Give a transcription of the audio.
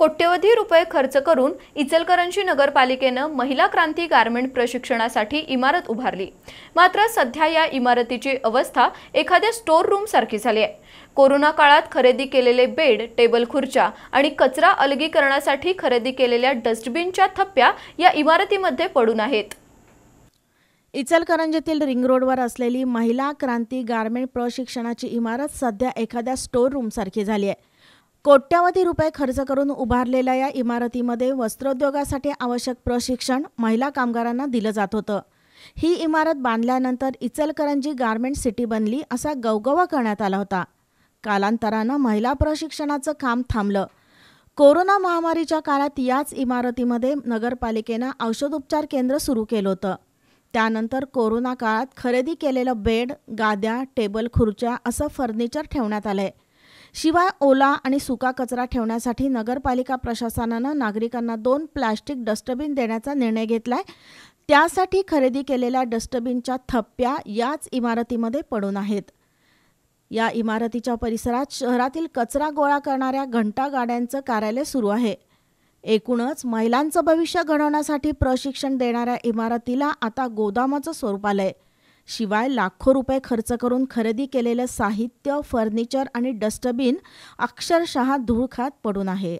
कोट्यवधी रुपये खर्च करून इचलकरंजी नगरपालिकेनं महिला क्रांती गारमेंट प्रशिक्षणासाठी इमारत उभारली मात्र सध्या या इमारतीची अवस्था एखाद्या स्टोर सारखी झाली आहे कोरोना काळात खरेदी केलेले बेड टेबल खुर्च्या आणि कचरा अलगीकरणासाठी खरेदी केलेल्या डस्टबिनच्या थप्प्या या इमारतीमध्ये पडून आहेत इचलकरंजीतील रिंग रोडवर असलेली महिला क्रांती गारमेंट प्रशिक्षणाची इमारत सध्या एखाद्या स्टोर रूमसारखी झाली आहे कोट्यावधी रुपये खर्च करून उभारलेल्या या इमारतीमध्ये वस्त्रोद्योगासाठी आवश्यक प्रशिक्षण महिला कामगारांना दिलं जात होतं ही इमारत बांधल्यानंतर इचलकरंजी गार्मेंट सिटी बनली असा गवगवा करण्यात आला होता कालांतरानं महिला प्रशिक्षणाचं काम थांबलं कोरोना महामारीच्या काळात याच इमारतीमध्ये नगरपालिकेनं औषधोपचार केंद्र सुरू केलं होतं त्यानंतर कोरोना काळात खरेदी केलेलं बेड गाद्या टेबल खुर्च्या असं फर्निचर ठेवण्यात आलं शिवाय ओला आणि सुका कचरा ठेवण्यासाठी नगरपालिका प्रशासनानं नागरिकांना दोन प्लॅस्टिक डस्टबिन देण्याचा निर्णय घेतलाय त्यासाठी खरेदी केलेल्या डस्टबिनच्या थप्प्या याच इमारतीमध्ये पडून आहेत या इमारतीच्या परिसरात शहरातील कचरा गोळा करणाऱ्या घंटा गाड्यांचं कार्यालय सुरू आहे एकूणच महिलांचं भविष्य घडवण्यासाठी प्रशिक्षण देणाऱ्या इमारतीला आता गोदामाचं स्वरूप आलंय शिवाय लाखो रुपये खर्च करून खरेदी केलेलं साहित्य फर्निचर आणि डस्टबिन अक्षरशः धूळ खात पडून आहे